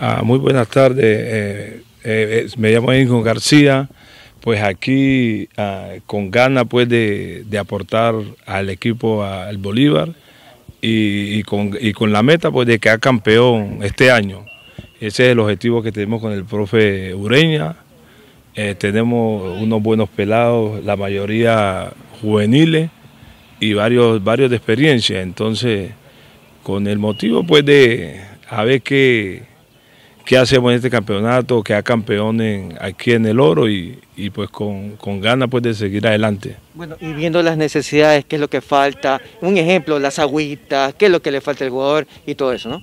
Ah, muy buenas tardes, eh, eh, eh, me llamo Ingo García, pues aquí ah, con ganas pues de, aportar al equipo al Bolívar y, con, con, la meta pues de quedar campeón este año. Ese es el objetivo que tenemos con el profe Ureña. tenemos unos buenos pelados, la mayoría juveniles y varios, varios de experiencia. Entonces, con el motivo pues de a ver qué qué hacemos en este campeonato, ha campeón aquí en el oro y, pues con, ganas pues de seguir adelante. Bueno, y viendo las necesidades, qué es lo que falta, un ejemplo, las agüitas, qué es lo que le falta al jugador y todo eso, ¿no?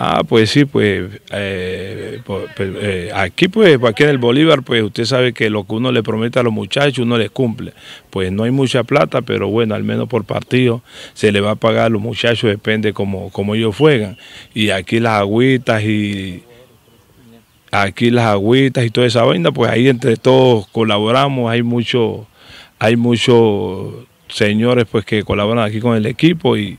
Ah, pues sí, pues, eh, pues eh, aquí pues aquí en el Bolívar pues usted sabe que lo que uno le promete a los muchachos uno les cumple. Pues no hay mucha plata, pero bueno, al menos por partido se le va a pagar a los muchachos, depende como, como ellos juegan. Y aquí las agüitas y, aquí las agüitas y toda esa vaina, pues ahí entre todos colaboramos, hay mucho, hay muchos señores pues que colaboran aquí con el equipo y,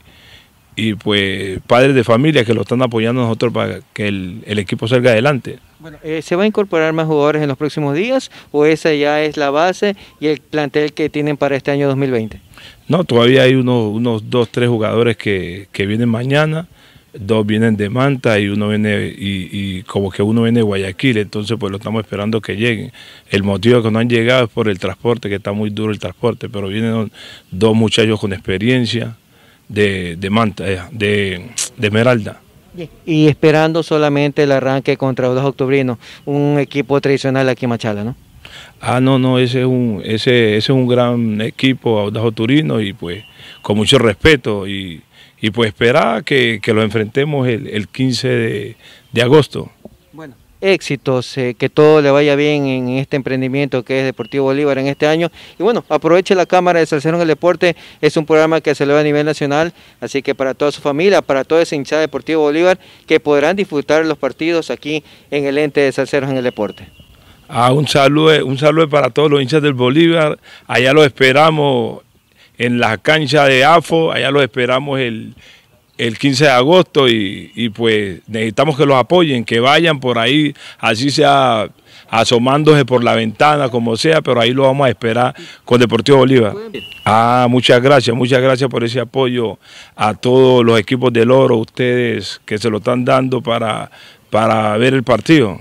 y pues padres de familia que lo están apoyando nosotros para que el, equipo salga adelante. Bueno, eh, ¿se va a incorporar más jugadores en los próximos días o esa ya es la base y el plantel que tienen para este año 2020? No, todavía hay unos, unos dos, tres jugadores que, que vienen mañana dos vienen de Manta y uno viene, y, como que uno viene de Guayaquil, entonces pues lo estamos esperando que lleguen. El motivo que no han llegado es por el transporte, que está muy duro el transporte, pero vienen dos muchachos con experiencia de, Manta, eh, de, de Esmeralda. Y esperando solamente el arranque contra los octubrinos, un equipo tradicional aquí en Machala, ¿no? ah, no, no, ese es un, es un gran equipo, Audajo Turino, y pues con mucho respeto y, pues esperar que, lo enfrentemos el, 15 de, agosto. Bueno, éxitos, eh, que todo le vaya bien en este emprendimiento que es Deportivo Bolívar en este año. Y bueno, aproveche la cámara de Salceros en el Deporte, es un programa que se va a nivel nacional, así que para toda su familia, para toda esa hinchada Deportivo Bolívar, que podrán disfrutar los partidos aquí en el ente de Salceros en el Deporte. Ah, un saludo, un saludo para todos los hinchas del Bolívar. Allá los esperamos en la cancha de AFO, allá los esperamos el, 15 de agosto y, pues necesitamos que los apoyen, que vayan por ahí, así sea asomándose por la ventana, como sea, pero ahí lo vamos a esperar con Deportivo Bolívar. Ah, muchas gracias, muchas gracias por ese apoyo a todos los equipos del Oro, ustedes que se lo están dando para, para ver el partido.